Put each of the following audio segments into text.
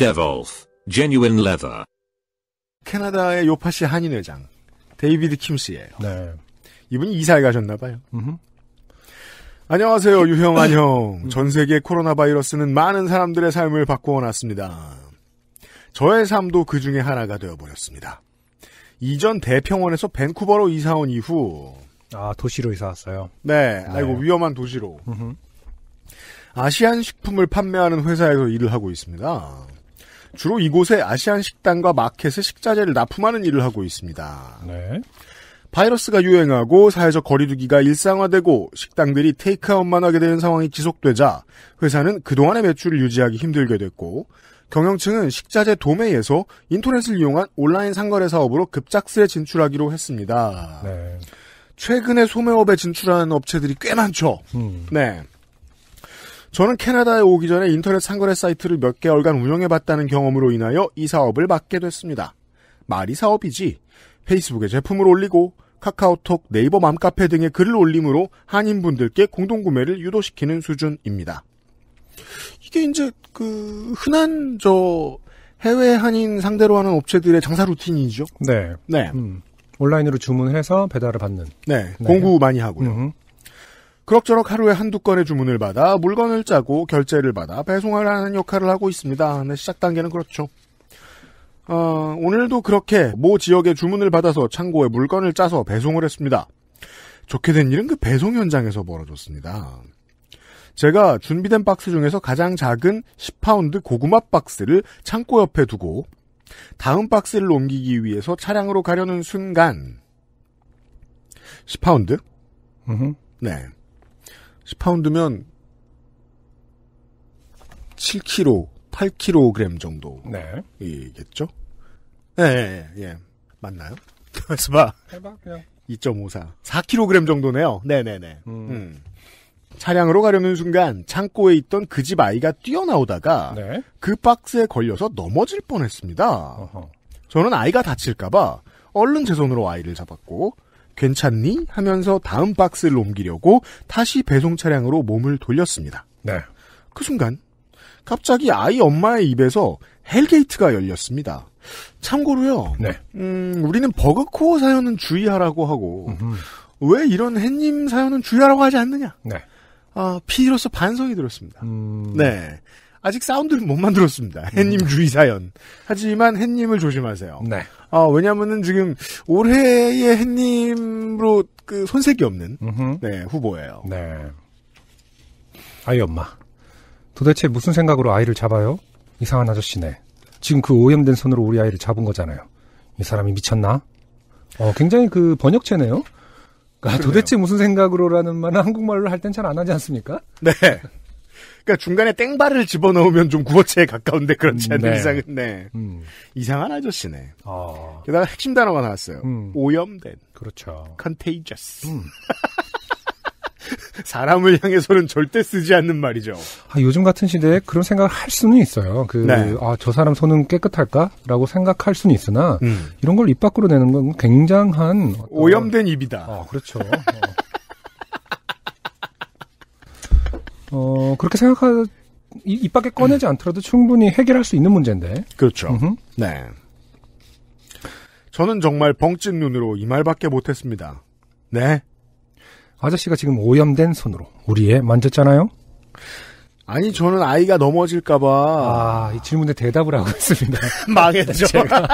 Devolf, Genuine Leather. 캐나다의 요파시 한인회장 데이비드 킴스예요. 네. 이분이 이사에 가셨나 봐요. 안녕하세요, 음. 유형 안녕. 음. 전 세계 코로나 바이러스는 많은 사람들의 삶을 바꾸어 놨습니다. 저의 삶도 그 중에 하나가 되어 버렸습니다. 이전 대평원에서 밴쿠버로 이사 온 이후 아 도시로 이사 왔어요. 네, 네. 아이고 위험한 도시로. 음흠. 아시안 식품을 판매하는 회사에서 일을 하고 있습니다. 주로 이곳에 아시안 식당과 마켓에 식자재를 납품하는 일을 하고 있습니다. 네. 바이러스가 유행하고 사회적 거리두기가 일상화되고 식당들이 테이크아웃만 하게 되는 상황이 지속되자 회사는 그동안의 매출을 유지하기 힘들게 됐고 경영층은 식자재 도매에서 인터넷을 이용한 온라인 상거래 사업으로 급작스레 진출하기로 했습니다. 네. 최근에 소매업에 진출하는 업체들이 꽤 많죠. 음. 네. 저는 캐나다에 오기 전에 인터넷 상거래 사이트를 몇 개월간 운영해봤다는 경험으로 인하여 이 사업을 맡게 됐습니다. 말이 사업이지 페이스북에 제품을 올리고 카카오톡, 네이버 맘카페 등의 글을 올림으로 한인분들께 공동구매를 유도시키는 수준입니다. 이게 이제 그 흔한 저 해외 한인 상대로 하는 업체들의 장사 루틴이죠. 네. 네. 음. 온라인으로 주문해서 배달을 받는. 네. 네. 공구 많이 하고요. 음. 그럭저럭 하루에 한두 건의 주문을 받아 물건을 짜고 결제를 받아 배송하라는 역할을 하고 있습니다. 네, 시작 단계는 그렇죠. 어, 오늘도 그렇게 모지역의 주문을 받아서 창고에 물건을 짜서 배송을 했습니다. 좋게 된 일은 그 배송 현장에서 벌어졌습니다. 제가 준비된 박스 중에서 가장 작은 10파운드 고구마 박스를 창고 옆에 두고 다음 박스를 옮기기 위해서 차량으로 가려는 순간 10파운드? 네. 10파운드면 7kg, 8kg 정도. 네. 이겠죠? 예, 예, 예. 예. 맞나요? 가 봐. 해봐, 2.54. 4kg 정도네요. 네네네. 네, 네. 음. 음. 차량으로 가려는 순간 창고에 있던 그 집 아이가 뛰어나오다가 네. 그 박스에 걸려서 넘어질 뻔했습니다. 어허. 저는 아이가 다칠까봐 얼른 제 손으로 아이를 잡았고 괜찮니? 하면서 다음 박스를 옮기려고 다시 배송 차량으로 몸을 돌렸습니다. 네. 그 순간 갑자기 아이 엄마의 입에서 헬게이트가 열렸습니다. 참고로요. 네. 음, 우리는 버그코어 사연은 주의하라고 하고 음흠. 왜 이런 햇님 사연은 주의하라고 하지 않느냐? 네. 아, p 로서 반성이 들었습니다. 음... 네. 아직 사운드를 못 만들었습니다. 음. 햇님 주의 사연. 하지만 햇님을 조심하세요. 네. 어, 왜냐면은 지금 올해의 햇님으로 그 손색이 없는 음흠. 네, 후보예요. 네. 아이 엄마. 도대체 무슨 생각으로 아이를 잡아요? 이상한 아저씨네. 지금 그 오염된 손으로 우리 아이를 잡은 거잖아요. 이 사람이 미쳤나? 어, 굉장히 그 번역체네요. 아, 도대체 무슨 생각으로라는 말은 한국말로 할 땐 잘 안 하지 않습니까? 네. 그러니까 중간에 땡발을 집어넣으면 좀 구어체에 가까운데 그렇지 않는 네. 이상은 네. 음. 이상한 아저씨네. 아. 게다가 핵심 단어가 나왔어요. 음. 오염된. 그렇죠. contagious. 음. 사람을 향해서는 절대 쓰지 않는 말이죠. 아, 요즘 같은 시대에 그런 생각을 할 수는 있어요. 그, 네. 아, 저 사람 손은 깨끗할까? 라고 생각할 수는 있으나, 음. 이런 걸 입 밖으로 내는 건 굉장한. 오염된 입이다. 아, 그렇죠. 어. 어, 그렇게 생각하, 입 밖에 꺼내지 않더라도 충분히 해결할 수 있는 문제인데. 그렇죠. 으흠. 네. 저는 정말 벙찐 눈으로 이 말밖에 못했습니다. 네. 아저씨가 지금 오염된 손으로 우리의 만졌잖아요? 아니, 저는 아이가 넘어질까봐. 아, 이 질문에 대답을 하고 있습니다. 망했죠. 제가.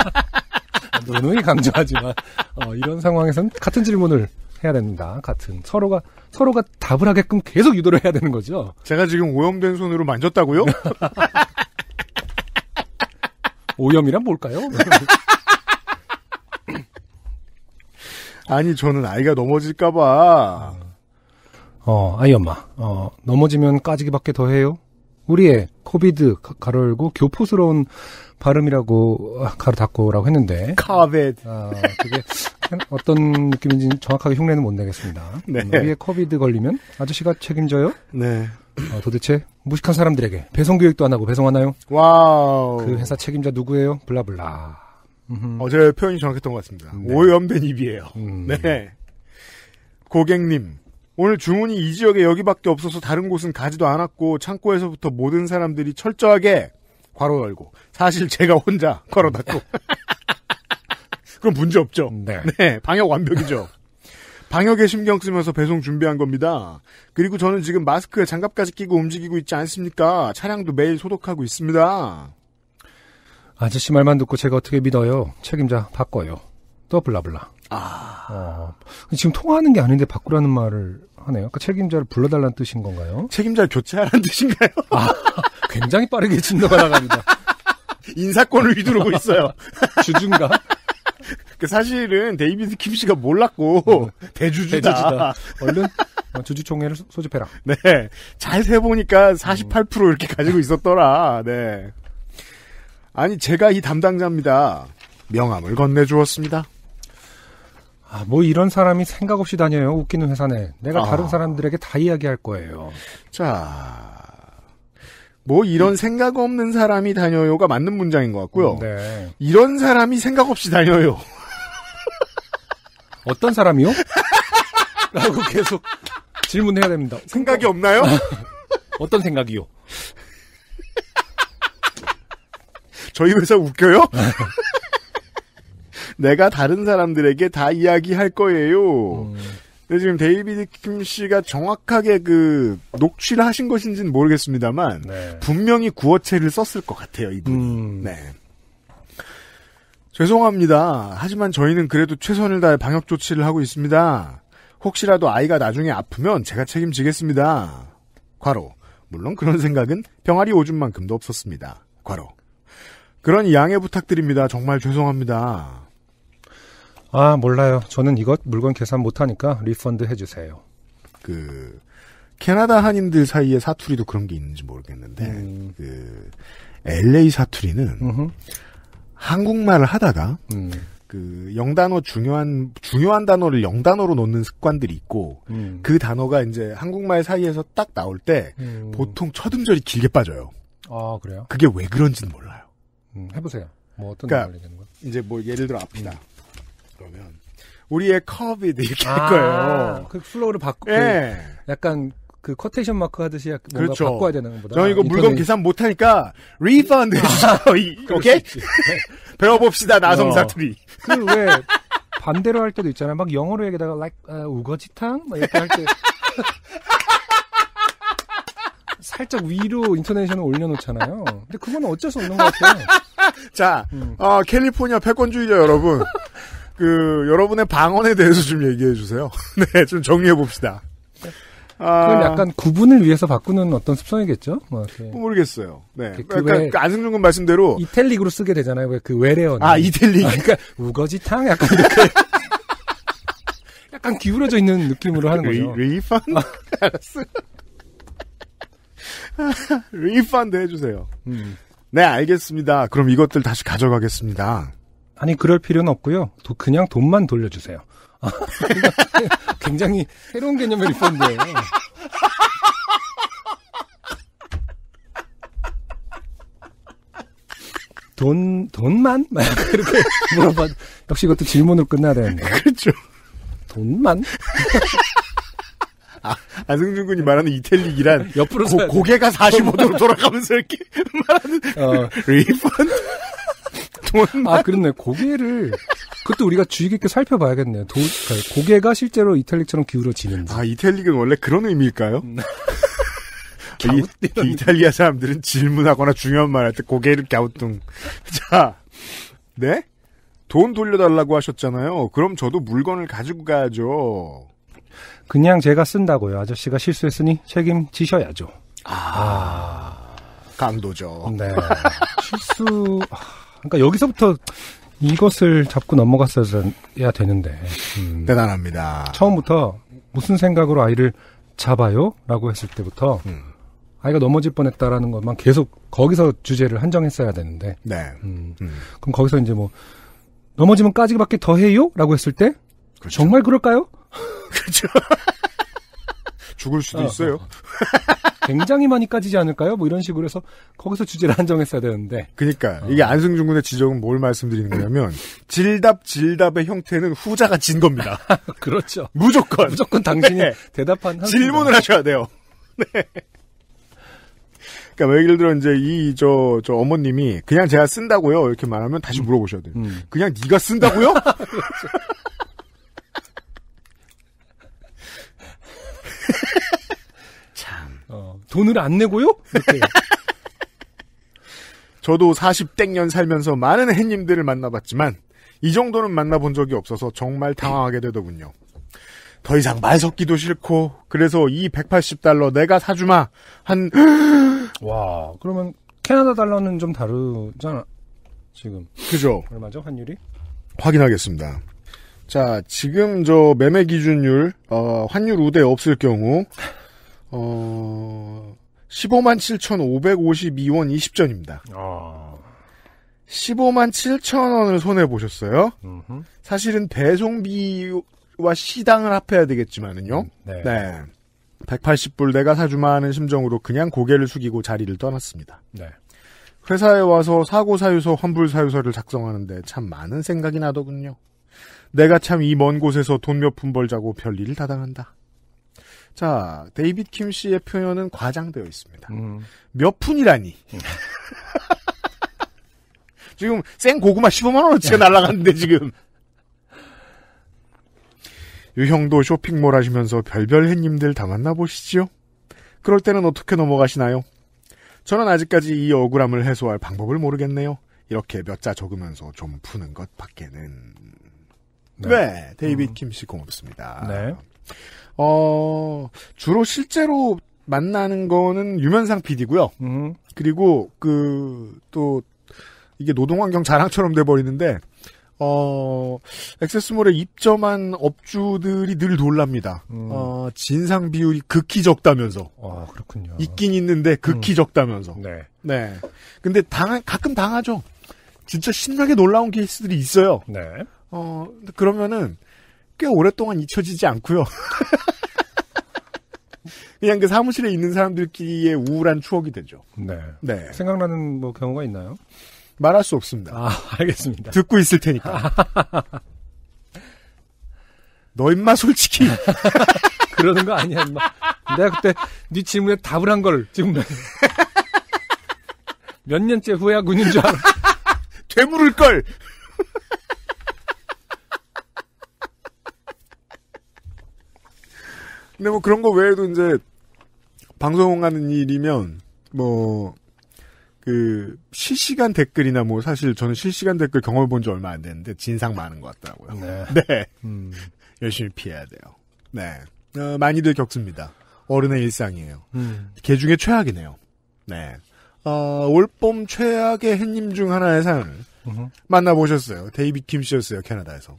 누누이 강조하지만, 어, 이런 상황에서는 같은 질문을 해야 됩니다. 같은 서로가 서로가 답을 하게끔 계속 유도를 해야 되는 거죠. 제가 지금 오염된 손으로 만졌다고요? 오염이란 뭘까요? 아니 저는 아이가 넘어질까봐. 어, 아이 엄마, 어 넘어지면 까지기밖에 더 해요. 우리의 코비드 가로 열고 교포스러운 발음이라고 아, 가로 닫고라고 했는데. 카베드. 아, 그게 어떤 느낌인지 정확하게 흉내는 못 내겠습니다. 네. 음, 위에 코비드 걸리면 아저씨가 책임져요? 네. 어, 도대체 무식한 사람들에게 배송 교육도 안 하고 배송하나요? 와우. 그 회사 책임자 누구예요? 블라블라. 어제 표현이 정확했던 것 같습니다. 네. 오염된 입이에요. 음. 네. 고객님, 오늘 주문이 이 지역에 여기밖에 없어서 다른 곳은 가지도 않았고 창고에서부터 모든 사람들이 철저하게 괄호 열고 사실 제가 혼자 걸어 닫고 그럼 문제 없죠. 네. 네 방역 완벽이죠. 방역에 신경 쓰면서 배송 준비한 겁니다. 그리고 저는 지금 마스크에 장갑까지 끼고 움직이고 있지 않습니까? 차량도 매일 소독하고 있습니다. 아저씨 말만 듣고 제가 어떻게 믿어요? 책임자 바꿔요. 또 블라블라. 아. 어, 지금 통화하는 게 아닌데 바꾸라는 말을 하네요. 그 책임자를 불러달라는 뜻인 건가요? 책임자를 교체하라는 뜻인가요? 아, 굉장히 빠르게 진도가 나갑니다. 인사권을 휘두르고 있어요. 주중가? 그 사실은 데이비드 킴씨가 몰랐고 어, 대주주다. 대주주다. 얼른 어, 주주총회를 소집해라. 네, 잘 세보니까 48% 이렇게 가지고 있었더라. 네. 아니 제가 이 담당자입니다. 명함을 건네주었습니다. 아, 뭐 이런 사람이 생각 없이 다녀요. 웃기는 회사네. 내가 아. 다른 사람들에게 다 이야기할 거예요. 자, 뭐 이런 음. 생각 없는 사람이 다녀요가 맞는 문장인 것 같고요. 네. 이런 사람이 생각 없이 다녀요. 어떤 사람이요? 라고 계속 질문해야 됩니다. 생각이 없나요? 어떤 생각이요? 저희 회사 웃겨요? 내가 다른 사람들에게 다 이야기할 거예요. 근데 지금 데이비드 킴 씨가 정확하게 그 녹취를 하신 것인지는 모르겠습니다만 네. 분명히 구어체를 썼을 것 같아요 이분. 음. 네. 죄송합니다. 하지만 저희는 그래도 최선을 다해 방역 조치를 하고 있습니다. 혹시라도 아이가 나중에 아프면 제가 책임지겠습니다. 과로. 물론 그런 생각은 병아리 오줌만큼도 없었습니다. 과로. 그런 양해 부탁드립니다. 정말 죄송합니다. 아, 몰라요. 저는 이것 물건 계산 못하니까 리펀드 해주세요. 그, 캐나다 한인들 사이의 사투리도 그런 게 있는지 모르겠는데, 음. 그, LA 사투리는, 음흠. 한국말을 하다가 음. 그 영단어 중요한 중요한 단어를 영단어로 놓는 습관들이 있고 음. 그 단어가 이제 한국말 사이에서 딱 나올 때 음. 보통 첫 음절이 길게 빠져요. 아 그래요? 그게 왜 그런지는 몰라요. 음, 해보세요. 뭐 어떤 그러니까 이제 뭐 예를 들어 앞이다. 음. 그러면 우리의 커비드 이렇게 아, 할 거예요. 그 플로우를 바꾸고 그 예. 약간 그 커테이션 마크 하듯이 뭔가 그렇죠. 바꿔야 되는 것보다. 저 이거 인터넷... 물건 계산 못하니까 리펀드. 아. 오케이? 배워봅시다 나성 어. 사투리. 어. 그 그왜 반대로 할 때도 있잖아요. 막 영어로 얘기다가 like u 아, 우거지탕 막 이렇게 할 때. 살짝 위로 인터내셔널 올려놓잖아요. 근데 그건 어쩔 수 없는 것 같아요. 자, 음. 어, 캘리포니아 패권주의자 여러분. 그, 여러분의 방언에 대해서 좀 얘기해 주세요. 네, 좀 정리해 봅시다. 아... 그건 약간 구분을 위해서 바꾸는 어떤 습성이겠죠? 뭐, 뭐 모르겠어요. 네. 그 그러니까 그 안승준 군 말씀대로 이탈릭으로 쓰게 되잖아요. 왜그 외래어. 아 이탈릭. 아, 그러니까 우거지탕 약간 이렇게 약간 기울어져 있는 느낌으로 하는 거죠. 리펀 아. 알았어. 리펀드 해주세요. 음. 네 알겠습니다. 그럼 이것들 다시 가져가겠습니다. 아니 그럴 필요는 없고요. 도, 그냥 돈만 돌려주세요. 굉장히 새로운 개념의 리포인데요. 돈, 돈만? 막 이렇게 물어봐. 역시 이것도 질문으로 끝나야 되는데. 그렇죠. 돈만? 아, 안승준 군이 말하는 이탈릭이란 옆으로 고, 고개가 45도로 돌아가면서 이렇게 말하는 어, 리펀드 아, 그렇네. 고개를. 그것도 우리가 주의 깊게 살펴봐야겠네요. 도, 그러니까 고개가 실제로 이탈릭처럼 기울어지는지. 아, 이탈릭은 원래 그런 의미일까요? 음. 이, 이탈리아 사람들은 질문하거나 중요한 말 할 때 고개를 갸우뚱. 자, 네? 돈 돌려달라고 하셨잖아요. 그럼 저도 물건을 가지고 가야죠. 그냥 제가 쓴다고요. 아저씨가 실수했으니 책임지셔야죠. 아, 아... 강도죠. 네. 실수, 그러니까 여기서부터 이것을 잡고 넘어갔어야 되는데. 음. 대단합니다. 처음부터 무슨 생각으로 아이를 잡아요? 라고 했을 때부터 음. 아이가 넘어질 뻔했다라는 것만 계속 거기서 주제를 한정했어야 되는데. 네. 음. 음. 그럼 거기서 이제 뭐 넘어지면 까지밖에 더 해요? 라고 했을 때 그렇죠. 정말 그럴까요? 그렇죠. 죽을 수도 어, 있어요. 어, 어. 굉장히 많이 까지지 않을까요? 뭐 이런 식으로 해서 거기서 주제를 한정했어야 되는데. 그니까 어. 이게 안승준 군의 지적은 뭘 말씀드리는 거냐면 질답 질답의 형태는 후자가 진 겁니다. 그렇죠. 무조건 무조건 당신이 네. 대답한 질문을 하셔야 돼요. 네. 그러니까 뭐 예를 들어 이제 이 저저 저 어머님이 그냥 제가 쓴다고요 이렇게 말하면 다시 음. 물어보셔야 돼요. 음. 그냥 네가 쓴다고요? 그렇죠. 돈을 안 내고요? 이렇게. 저도 40땡년 살면서 많은 햇님들을 만나봤지만 이 정도는 만나본 적이 없어서 정말 당황하게 되더군요. 더 이상 말 섞기도 싫고 그래서 이 180달러 내가 사주마 한와 그러면 캐나다 달러는 좀 다르잖아 지금 그죠 얼마죠 환율이 확인하겠습니다 자 지금 저 매매 기준율 어, 환율 우대 없을 경우 어, 15만 7,552원 20전입니다. 아. 15만 7천 원을 손해 보셨어요. 사실은 배송비와 시당을 합해야 되겠지만은요. 음, 네. 네. 180불 내가 사주마 하는 심정으로 그냥 고개를 숙이고 자리를 떠났습니다. 네. 회사에 와서 사고 사유서, 환불 사유서를 작성하는데 참 많은 생각이 나더군요. 내가 참 이 먼 곳에서 돈 몇 푼 벌자고 별일을 다 당한다. 자, 데이빗 킴 씨의 표현은 과장되어 있습니다. 음. 몇 푼이라니. 음. 지금 생 고구마 15만 원어치가 날라갔는데 지금. 유형도 쇼핑몰 하시면서 별별 햇님들 다 만나보시지요? 그럴 때는 어떻게 넘어가시나요? 저는 아직까지 이 억울함을 해소할 방법을 모르겠네요. 이렇게 몇 자 적으면서 좀 푸는 것 밖에는. 네, 네 데이빗 음. 김씨 고맙습니다. 네. 어, 주로 실제로 만나는 거는 유면상 PD고요. 음. 그리고 그 또 이게 노동환경 자랑처럼 돼 버리는데 어 액세스몰에 입점한 업주들이 늘 놀랍니다. 음. 어 진상 비율이 극히 적다면서. 아 그렇군요. 있긴 있는데 극히 음. 적다면서. 네. 네. 근데 당 가끔 당하죠. 진짜 신나게 놀라운 케이스들이 있어요. 네. 어 그러면은 꽤 오랫동안 잊혀지지 않고요. 그냥 그 사무실에 있는 사람들끼리의 우울한 추억이 되죠. 네. 네. 생각나는 뭐 경우가 있나요? 말할 수 없습니다. 아, 알겠습니다. 듣고 있을 테니까. 너 임마 솔직히 그러는 거 아니야 임마. 내가 그때 네 질문에 답을 한 걸 지금 몇 년째 후회하고 있는 줄 알아. 되물을 걸. 근데 뭐 그런 거 외에도 이제 방송하는 일이면 뭐 그 실시간 댓글이나 뭐 사실 저는 실시간 댓글 경험해 본 지 얼마 안 됐는데 진상 많은 것 같더라고요. 네. 네. 음. 열심히 피해야 돼요. 네. 어, 많이들 겪습니다. 어른의 일상이에요. 음. 개 중에 최악이네요. 네. 어, 올봄 최악의 햇님 중 하나의 사연을 u h 만나보셨어요. 데이비 김 씨였어요. 캐나다에서.